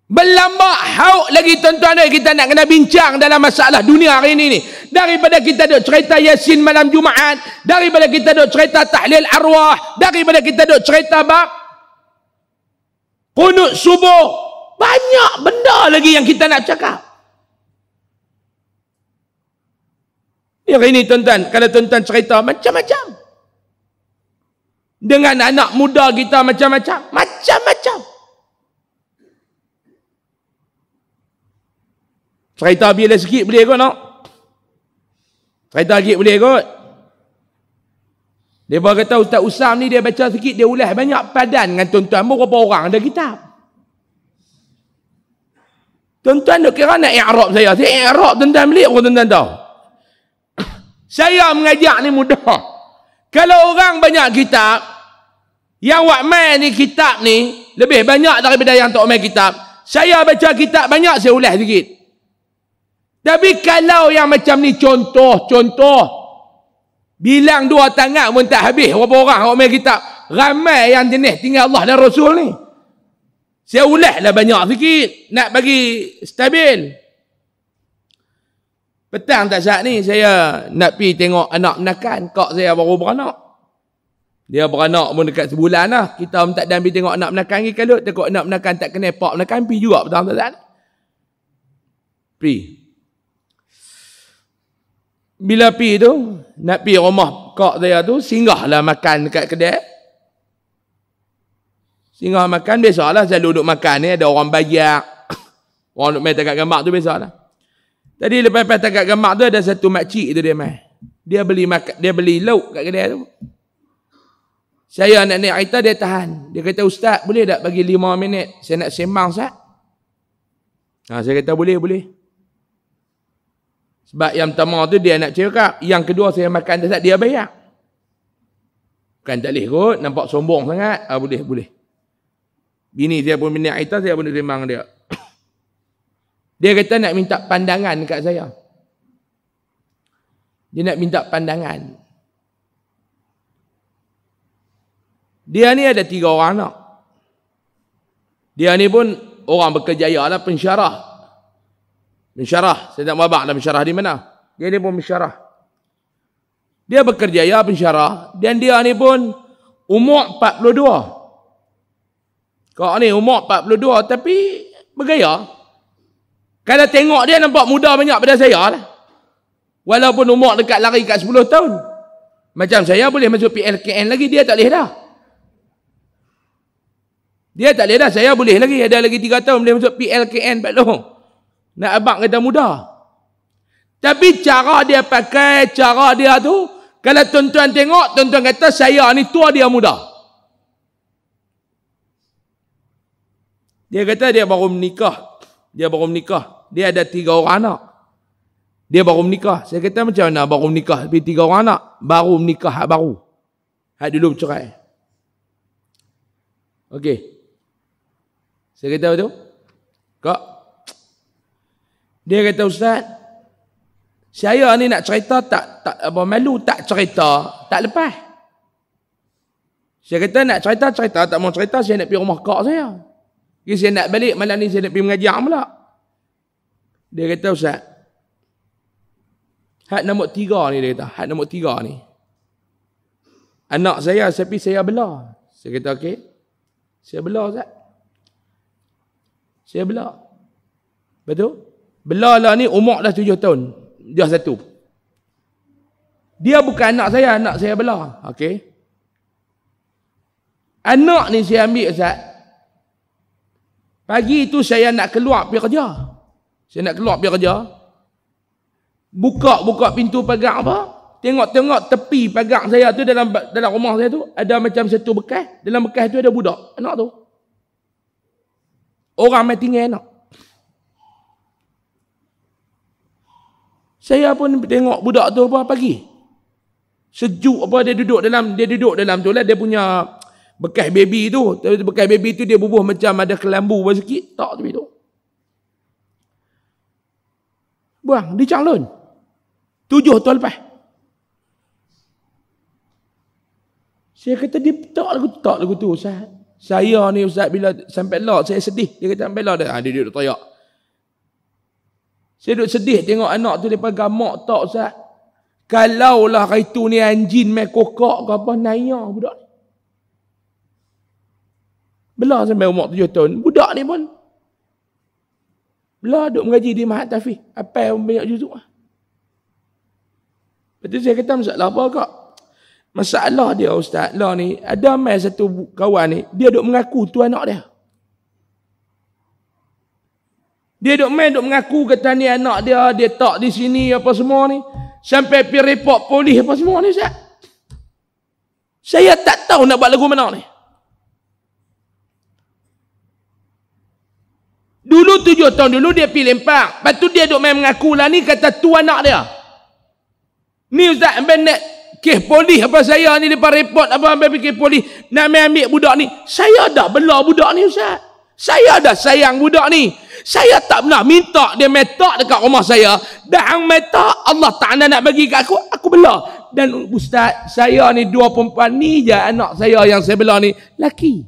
Berlambak hauk lagi tuan-tuan kita nak kena bincang dalam masalah dunia hari ini ni. Daripada kita duk cerita Yasin malam Jumaat, daripada kita duk cerita tahlil arwah, daripada kita duk cerita bab kunut subuh banyak benda lagi yang kita nak cakap Yang ini ni tuan-tuan kalau tuan-tuan cerita macam-macam dengan anak muda kita macam-macam macam-macam cerita bila sikit boleh kot nak cerita sikit boleh kot dia baru kata Ustaz Usam ni dia baca sikit, dia ulas banyak padan dengan tuan-tuan. Berapa orang ada kitab? Tuan-tuan nak kira nak i'rab saya. Saya i'rab tuan-tuan beli pun tuan-tuan tahu. saya mengajak ni mudah. Kalau orang banyak kitab, yang buat main ni kitab ni, lebih banyak daripada yang tak main kitab. Saya baca kitab banyak, saya ulas sikit. Tapi kalau yang macam ni contoh-contoh Bilang dua tangan pun tak habis berapa orang orang main kitab. Ramai yang jenis tinggal Allah dan Rasul ni. Saya ulah lah banyak sikit nak bagi stabil. Petang tak saat ni saya nak pi tengok anak menakan. Kak saya baru beranak. Dia beranak pun dekat sebulan lah. Kita pun tak dan pi tengok anak menakan lagi kalut. Takut anak menakan tak kena pak menakan. Pi juga petang tak saat ni. Pi bila pi tu nak pi rumah kak saya tu singgah lah makan dekat kedai singgah makan biasalah saya duduk makan ni ada orang bayar orang duduk main tangkap gemak tu biasalah tadi lepas-lepas tangkap gemak tu ada satu makcik tu dia main dia beli makan, dia beli lauk kat kedai tu saya nak naik kereta dia tahan dia kata ustaz boleh tak bagi lima minit saya nak sembang sat ha, saya kata boleh boleh sebab yang pertama tu dia nak cakap. Yang kedua saya makan tak dia bayar. Bukan tak boleh kot. Nampak sombong sangat. Ah, boleh, boleh. Bini saya pun minat kita, saya pun terimang dia. Dia kata nak minta pandangan kat saya. Dia nak minta pandangan. Dia ni ada tiga orang anak. Dia ni pun orang berkejaya lah pensyarah. Mensyarah. Saya tak babak dah mensyarah di mana. Dia ni pun mensyarah. Dia bekerja ya mensyarah. Dan dia ni pun umur 42. Kau ni umur 42 tapi bergaya. Kalau tengok dia nampak muda banyak pada saya lah. Walaupun umur dekat lari kat 10 tahun. Macam saya boleh masuk PLKN lagi. Dia tak boleh dah. Dia tak boleh dah. Saya boleh lagi. Ada lagi 3 tahun boleh masuk PLKN. Pak Long. Nak abang kata mudah. Tapi cara dia pakai, cara dia tu, kalau tuan-tuan tengok, tuan-tuan kata saya ni tua dia muda. Dia kata dia baru menikah. Dia baru menikah. Dia ada tiga orang anak. Dia baru menikah. Saya kata macam mana baru menikah tapi tiga orang anak? Baru menikah, hak baru. Hak dulu bercerai. Okey. Saya kata apa tu? Kak, dia kata, Ustaz, saya ni nak cerita tak, tak apa malu, tak cerita, tak lepas. Saya kata nak cerita, cerita, tak mau cerita, saya nak pergi rumah kak saya. Jadi saya nak balik, malam ni saya nak pergi am pula. Dia kata, Ustaz, had nombor tiga ni, dia kata, had nombor tiga ni. Anak saya, saya pergi saya bela. Saya kata, okey. Saya bela, Ustaz. Saya bela. Betul? Belala ni umur dah tujuh tahun. Dia satu. Dia bukan anak saya, anak saya belah, Okey. Anak ni saya ambil Ustaz. Pagi tu saya nak keluar pergi kerja. Saya nak keluar pergi kerja. Buka-buka pintu pagar apa? Tengok-tengok tepi pagar saya tu dalam dalam rumah saya tu ada macam satu bekas. Dalam bekas tu ada budak, anak tu. Orang mati tinggal anak. Saya pun tengok budak tu apa pagi. Sejuk apa dia duduk dalam dia duduk dalam tu lah dia punya bekas baby tu. Tapi bekas baby tu dia bubuh macam ada kelambu apa sikit. Tak tapi tu. Buang. Dia calon. Tujuh tu lepas. Saya kata dia tak lagu tak lagu tu. Saya, saya ni Ustaz bila sampai lah saya sedih. Dia kata sampai lah dia, ah, ha, dia duduk teriak. Saya duduk sedih tengok anak tu daripada gamak tak kalau lah hari tu ni anjin main kokok ke apa naya budak ni. Bela sampai umur tujuh tahun. Budak ni pun. Bela duduk mengaji di Mahat Tafi. Apa yang banyak juzuk lah. Lepas tu saya kata masalah apa kak? Masalah dia Ustaz lah ni. Ada main satu kawan ni. Dia duduk mengaku tu anak dia. Dia duk main duk mengaku kata ni anak dia, dia tak di sini apa semua ni. Sampai pi report polis apa semua ni Ustaz. Saya tak tahu nak buat lagu mana ni. Dulu tujuh tahun dulu dia pergi lempang. Lepas tu dia duk main mengaku lah ni kata tu anak dia. Ni Ustaz ambil nak kes polis apa saya ni lepas report apa ambil pergi polis. Nak ambil budak ni. Saya dah bela budak ni Ustaz. Saya dah sayang budak ni saya tak nak minta dia metak dekat rumah saya dah ang metak Allah tak nak nak bagi kat aku aku bela dan ustaz saya ni dua perempuan ni je anak saya yang saya bela ni laki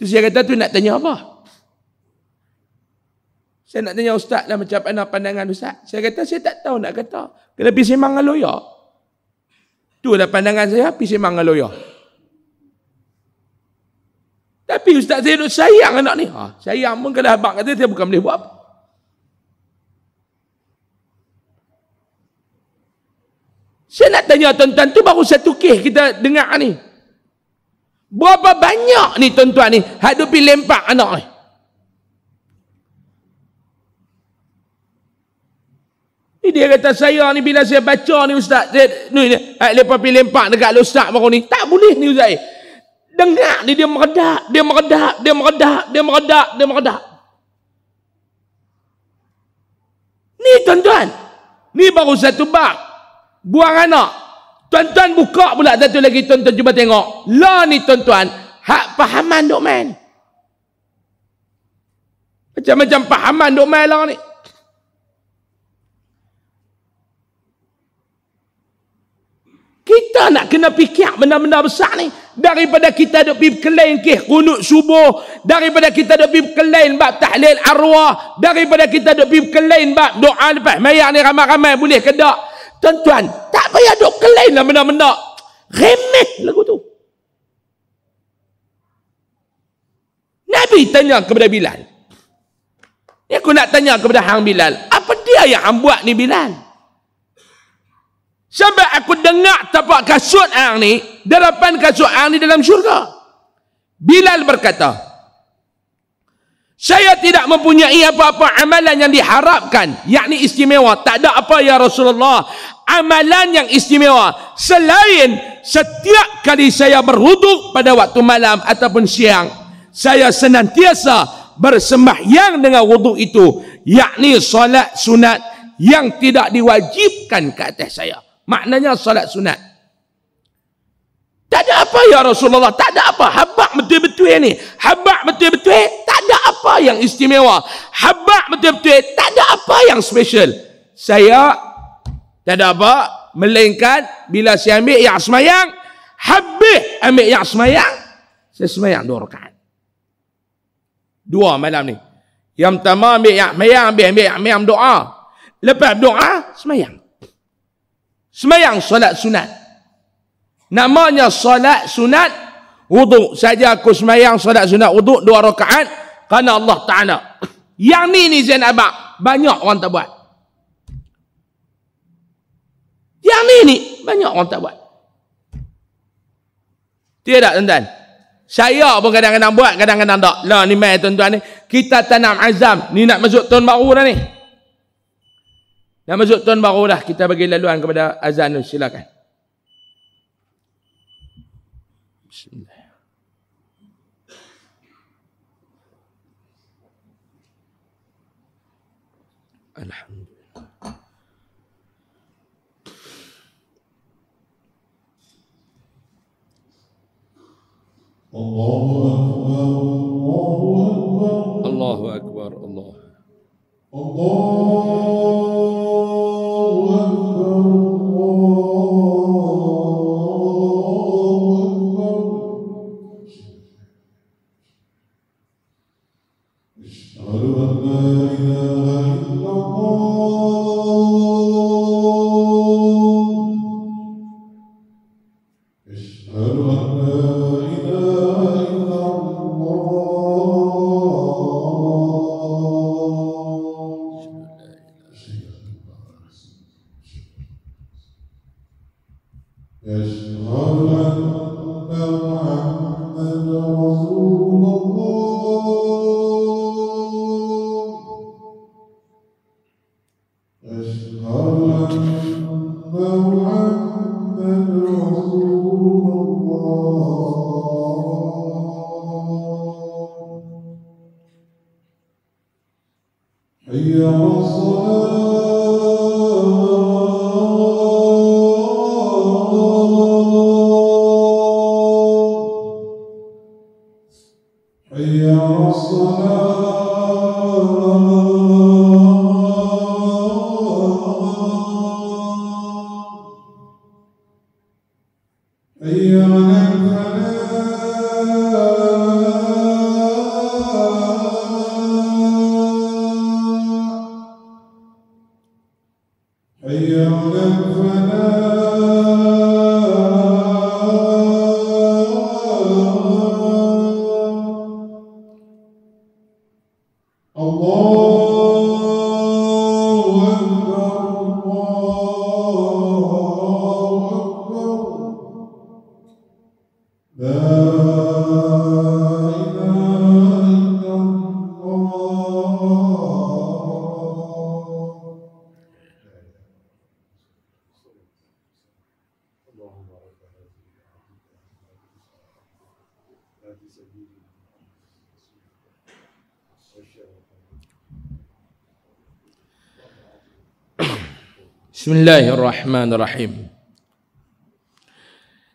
tu saya kata tu nak tanya apa saya nak tanya ustaz lah macam mana pandangan ustaz saya kata saya tak tahu nak kata kena pergi semang dengan loya tu pandangan saya pergi semang dengan loya tapi Ustaz Zainul sayang anak ni. Ha, sayang pun kalau abang kata dia bukan boleh buat apa. Saya nak tanya tuan-tuan tu baru satu kes kita dengar ni. Berapa banyak ni tuan-tuan ni hadupi lempak anak ni. Ni dia kata saya ni bila saya baca ni ustaz dia ni ni eh, lepas pergi lempak dekat losak baru ni tak boleh ni ustaz. Dengar dia, dia meredak, dia meredak, dia meredak, dia meredak, dia meredak. Ni tuan-tuan. Ni baru satu bab. Buang anak. Tuan-tuan buka pula satu lagi tuan-tuan cuba tengok. Lah ni tuan-tuan. Hak pahaman duk main. Macam-macam pahaman duk main lah ni. kita nak kena fikir benda-benda besar ni daripada kita duk pergi kelain ke kunut subuh daripada kita duk pergi kelain bab tahlil arwah daripada kita duk pergi kelain bab doa lepas mayat ni ramai-ramai boleh ke tak tuan-tuan tak payah duk kelain lah benda-benda remeh lagu tu Nabi tanya kepada Bilal ni aku nak tanya kepada Hang Bilal apa dia yang hang ni Bilal Sampai aku dengar tapak kasut ang ni, derapan kasut ang ni dalam syurga. Bilal berkata, saya tidak mempunyai apa-apa amalan yang diharapkan, yakni istimewa. Tak ada apa ya Rasulullah. Amalan yang istimewa. Selain setiap kali saya berhuduk pada waktu malam ataupun siang, saya senantiasa bersembahyang dengan wuduk itu, yakni solat sunat yang tidak diwajibkan ke atas saya maknanya solat sunat tak ada apa ya Rasulullah tak ada apa habak betul-betul ini. habak betul-betul tak ada apa yang istimewa habak betul-betul tak ada apa yang special saya tak ada apa melainkan bila saya ambil yang semayang habis ambil yang semayang saya semayang dua rakaat dua malam ni yang pertama ambil yang semayang ambil ambil yang doa lepas doa semayang semayang solat sunat. Namanya solat sunat wuduk. Saja aku semayang solat sunat wuduk dua rakaat kerana Allah Ta'ala. Yang ni ni Zain Abang. Banyak orang tak buat. Yang ni ni banyak orang tak buat. Tiada tuan-tuan. Saya pun kadang-kadang buat, kadang-kadang tak. Lah ni mai tuan-tuan ni. Kita tanam azam. Ni nak masuk tahun baru dah ni. Dah masuk tahun baru dah kita bagi laluan kepada azan silakan. Bismillah. Alhamdulillah. Allahu Akbar. Allahu Akbar. الله أكبر الله Bismillahirrahmanirrahim.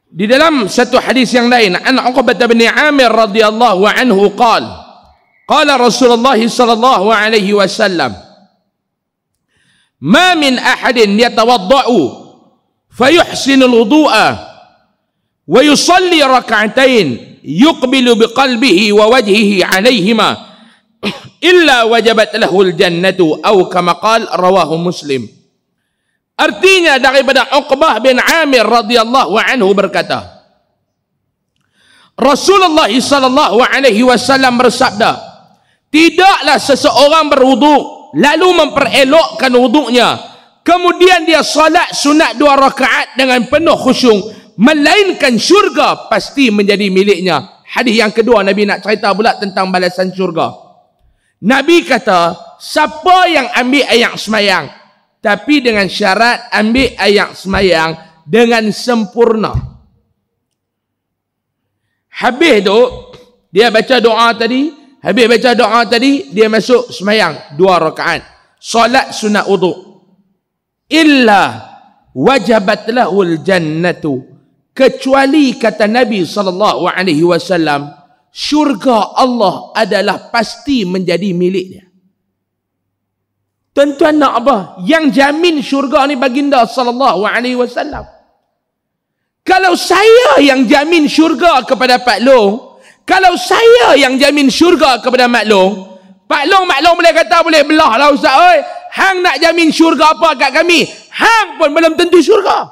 Di dalam satu hadis yang lain, An Uqbah bin Amir radhiyallahu anhu qal, qala Rasulullah sallallahu alaihi wasallam, "Ma min ahadin yatawadda'u fayuhsinu al-wudu'a wa yusalli rak'atain yuqbilu biqalbihi wa wajhihi 'alayhima illa wajabat lahu al-jannatu aw kama qala rawahu Muslim." Artinya daripada Uqbah bin Amir radhiyallahu anhu berkata Rasulullah sallallahu alaihi wasallam bersabda Tidaklah seseorang berwuduk lalu memperelokkan wuduknya kemudian dia salat sunat dua rakaat dengan penuh khusyuk melainkan syurga pasti menjadi miliknya Hadis yang kedua Nabi nak cerita pula tentang balasan syurga Nabi kata siapa yang ambil air semayang tapi dengan syarat ambil ayat semayang dengan sempurna. Habis tu, dia baca doa tadi, habis baca doa tadi, dia masuk semayang dua rakaat. Solat sunat wudhu. Illa wajabatlahul jannatu. Kecuali kata Nabi SAW, syurga Allah adalah pasti menjadi miliknya. Tuan-tuan nak apa? Yang jamin syurga ni baginda sallallahu alaihi wasallam. Kalau saya yang jamin syurga kepada Pak Long, kalau saya yang jamin syurga kepada Mak Long, Pak Long Mak Long boleh kata boleh belah lah ustaz oi. Hang nak jamin syurga apa kat kami? Hang pun belum tentu syurga.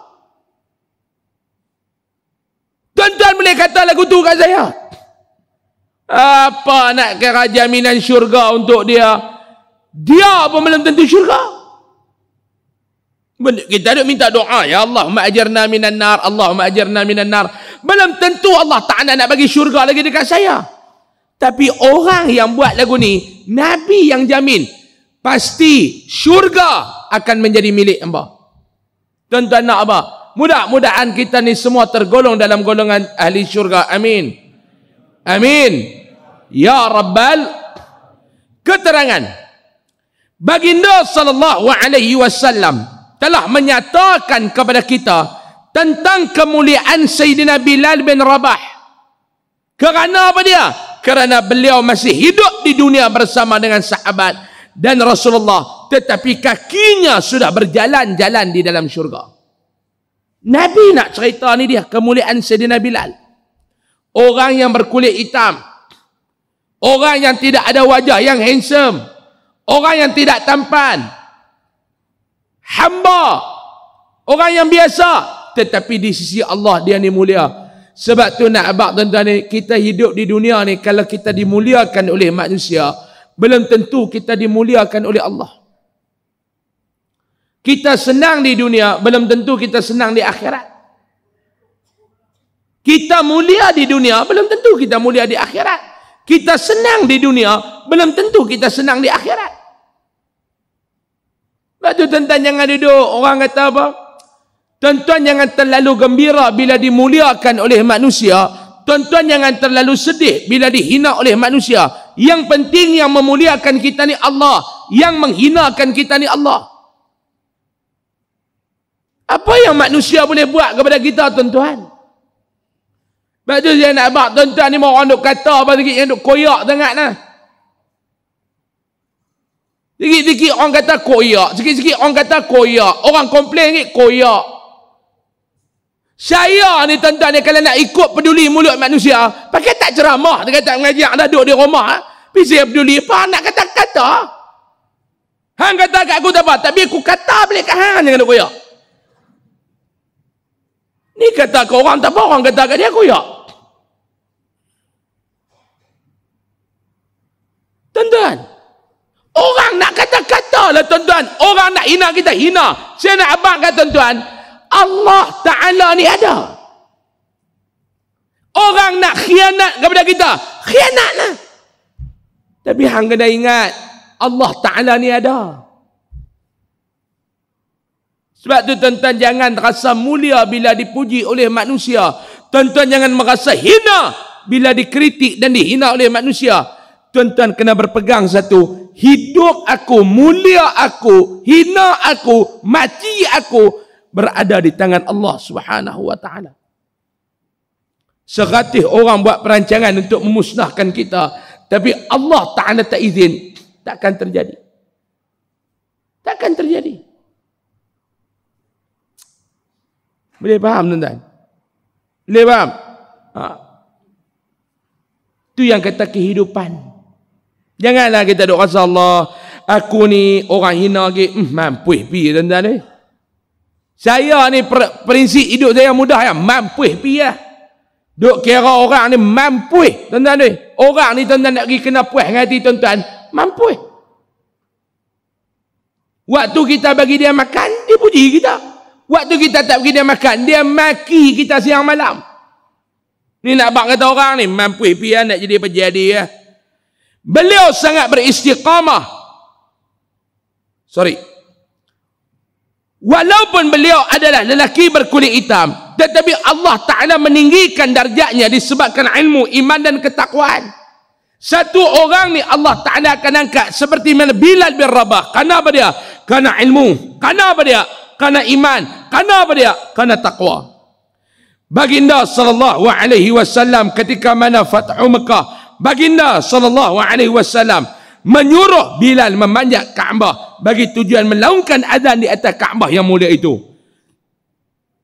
Tuan-tuan boleh kata lagu tu kat saya. Apa nak kira jaminan syurga untuk dia? dia pun belum tentu syurga kita ada minta doa ya Allah ma'ajirna minan nar Allahumma ajirna minan nar belum tentu Allah tak nak nak bagi syurga lagi dekat saya tapi orang yang buat lagu ni Nabi yang jamin pasti syurga akan menjadi milik hamba tuan-tuan nak apa mudah-mudahan kita ni semua tergolong dalam golongan ahli syurga amin amin ya rabbal keterangan Baginda sallallahu alaihi wasallam telah menyatakan kepada kita tentang kemuliaan Sayyidina Bilal bin Rabah. Kerana apa dia? Kerana beliau masih hidup di dunia bersama dengan sahabat dan Rasulullah tetapi kakinya sudah berjalan-jalan di dalam syurga. Nabi nak cerita ni dia kemuliaan Sayyidina Bilal. Orang yang berkulit hitam. Orang yang tidak ada wajah yang handsome orang yang tidak tampan hamba orang yang biasa tetapi di sisi Allah dia ni mulia sebab tu nak abak tuan-tuan ni kita hidup di dunia ni kalau kita dimuliakan oleh manusia belum tentu kita dimuliakan oleh Allah kita senang di dunia belum tentu kita senang di akhirat kita mulia di dunia belum tentu kita mulia di akhirat kita senang di dunia belum tentu kita senang di akhirat sebab tu tuan-tuan jangan duduk. Orang kata apa? Tuan-tuan jangan terlalu gembira bila dimuliakan oleh manusia. Tuan-tuan jangan terlalu sedih bila dihina oleh manusia. Yang penting yang memuliakan kita ni Allah. Yang menghinakan kita ni Allah. Apa yang manusia boleh buat kepada kita tuan-tuan? Sebab tu saya nak buat tuan-tuan ni orang duk kata apa sikit yang duk koyak sangat lah. Sikit-sikit orang kata koyak. Sikit-sikit orang kata koyak. Orang komplain ni koyak. Saya ni tuan-tuan ni kalau nak ikut peduli mulut manusia, pakai tak ceramah dia kata mengajar dah duduk di rumah. Ha? Eh. Pisa yang peduli. Apa nak kata-kata? Hang kata kat aku tak apa. Tapi aku kata balik kat hang jangan duduk koyak. Ni kata kau orang tak apa orang kata kat dia koyak. Tuan-tuan, orang nak kata-kata lah tuan-tuan orang nak hina kita hina saya nak kata tuan-tuan Allah Ta'ala ni ada orang nak khianat kepada kita khianat lah tapi hang kena ingat Allah Ta'ala ni ada sebab tu tuan-tuan jangan rasa mulia bila dipuji oleh manusia tuan-tuan jangan merasa hina bila dikritik dan dihina oleh manusia tuan-tuan kena berpegang satu hidup aku, mulia aku, hina aku, mati aku berada di tangan Allah Subhanahu wa taala. Seratus orang buat perancangan untuk memusnahkan kita, tapi Allah Taala tak izin, takkan terjadi. Takkan terjadi. Boleh faham tuan-tuan? Boleh faham? Ha. yang kata Kehidupan. Janganlah kita duk rasa Allah, aku ni orang hina lagi, hmm, mampus pi tuan-tuan ni. Saya ni pr- prinsip hidup saya mudah ya, mampus pi ya. Duk kira orang ni mampus tuan-tuan ni. Orang ni tuan-tuan nak pergi kena puas hati tuan-tuan, mampus. Waktu kita bagi dia makan, dia puji kita. Waktu kita tak bagi dia makan, dia maki kita siang malam. Ni nak bak kata orang ni, mampu pian ya, nak jadi pejadi ya. Beliau sangat beristiqamah. Sorry. Walaupun beliau adalah lelaki berkulit hitam, tetapi Allah Ta'ala meninggikan darjatnya disebabkan ilmu, iman dan ketakwaan. Satu orang ni Allah Ta'ala akan angkat seperti mana Bilal bin Rabah. Kerana apa dia? Kerana ilmu. Kerana apa dia? Kerana iman. Kerana apa dia? Kerana takwa. Baginda sallallahu alaihi wasallam ketika mana Fathu Mekah baginda sallallahu alaihi wasallam menyuruh Bilal memanjat Kaabah bagi tujuan melaungkan azan di atas Kaabah yang mulia itu.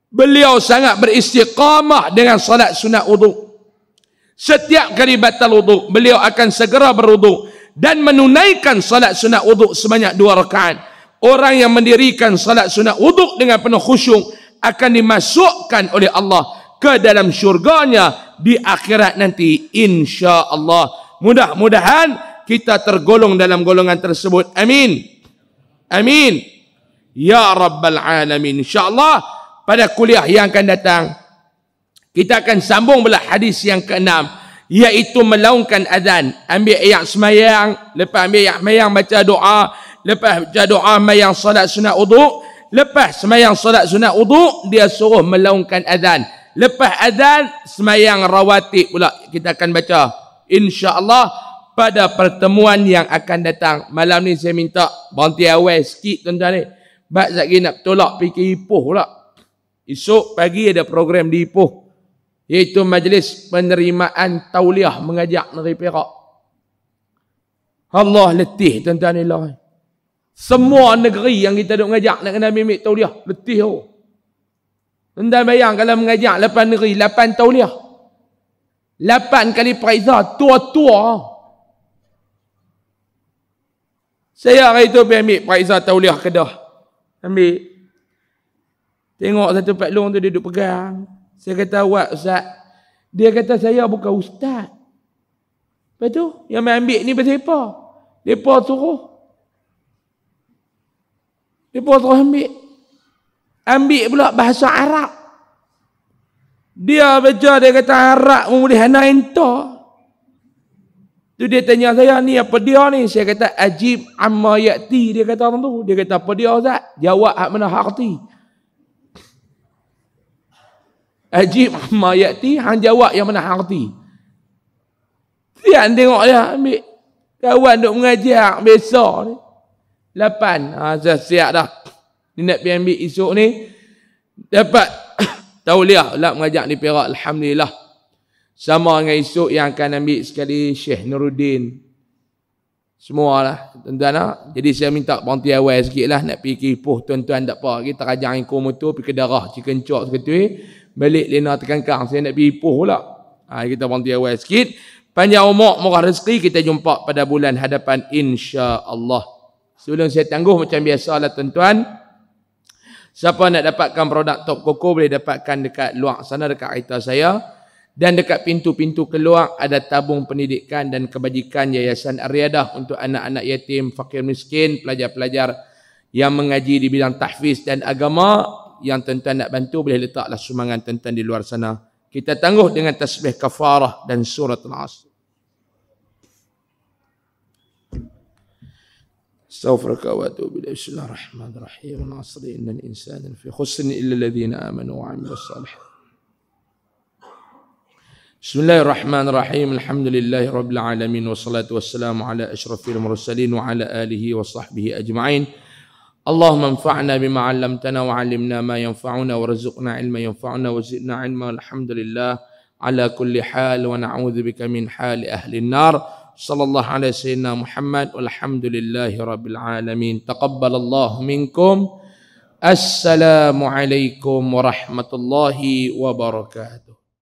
Beliau sangat beristiqamah dengan solat sunat wuduk. Setiap kali batal wuduk, beliau akan segera berwuduk dan menunaikan solat sunat wuduk sebanyak dua rakaat. Orang yang mendirikan solat sunat wuduk dengan penuh khusyuk akan dimasukkan oleh Allah ke dalam syurganya di akhirat nanti insyaallah mudah-mudahan kita tergolong dalam golongan tersebut amin amin ya rabbal alamin insyaallah pada kuliah yang akan datang kita akan sambung belah hadis yang keenam iaitu melaungkan azan ambil ayat semayang lepas ambil ayat semayang baca doa lepas baca doa semayang salat sunat uduk lepas semayang salat sunat uduk dia suruh melaungkan azan Lepas azan semayang rawatib pula kita akan baca. insya Allah pada pertemuan yang akan datang. Malam ni saya minta berhenti awal sikit tuan-tuan ni. Sebab saya nak tolak fikir Ipoh pula. Esok pagi ada program di Ipoh. Iaitu majlis penerimaan tauliah mengajak negeri Perak. Allah letih tuan-tuan ni lah. Semua negeri yang kita duk mengajak nak kena mimik tauliah. Letih tu. Oh. Tuan-tuan bayang kalau mengajar 8 negeri, 8 tauliah. lapan kali periksa, tua-tua. Saya hari itu pergi ambil periksa tauliah dah Ambil. Tengok satu Pak Long tu dia duduk pegang. Saya kata, awak Ustaz. Dia kata, saya bukan Ustaz. Lepas tu, yang ambil ni pasal apa? Mereka suruh. Mereka suruh ambil ambil pula bahasa Arab. Dia baca dia kata Arab boleh hendak entah. Tu dia tanya saya ni apa dia ni? Saya kata ajib amma yati dia kata orang tu. Dia kata apa dia Ustaz? Jawab hak mana hak ti. Ajib amma yati hang jawab yang mana hak ti. Dia tengok dia ambil kawan duk mengajar besar ni. Lapan. Ha saya siap dah ni nak pergi ambil esok ni dapat tauliah lah mengajak ni perak Alhamdulillah sama dengan esok yang akan ambil sekali Syekh Nuruddin semualah tuan-tuan lah. jadi saya minta berhenti awal sikit lah nak pergi kipuh tuan-tuan tak apa kita rajang ikut motor pergi ke darah chicken chop seketul ni eh. balik Lena terkangkang saya nak pergi ipuh pula ha, kita berhenti awal sikit panjang umur murah rezeki kita jumpa pada bulan hadapan insya Allah. sebelum saya tangguh macam biasa lah tuan-tuan Siapa nak dapatkan produk Top Koko boleh dapatkan dekat luar sana dekat kereta saya dan dekat pintu-pintu keluar ada tabung pendidikan dan kebajikan Yayasan Ariadah untuk anak-anak yatim, fakir miskin, pelajar-pelajar yang mengaji di bidang tahfiz dan agama yang tuan-tuan nak bantu boleh letaklah sumangan tuan-tuan di luar sana. Kita tangguh dengan tasbih kafarah dan surah Al-Asr. استغفرك واتوب اليك بسم الله الرحمن الرحيم والعصر ان الانسان في خسر الا الذين امنوا وعملوا الصالحات بسم الله الرحمن الرحيم الحمد لله رب العالمين والصلاه والسلام على اشرف المرسلين وعلى اله وصحبه اجمعين اللهم انفعنا بما علمتنا وعلمنا ما ينفعنا وارزقنا علما ينفعنا وزدنا علما الحمد لله على كل حال ونعوذ بك من حال اهل النار صلى الله على سيدنا محمد والحمد لله رب العالمين تقبل الله منكم السلام عليكم ورحمه الله وبركاته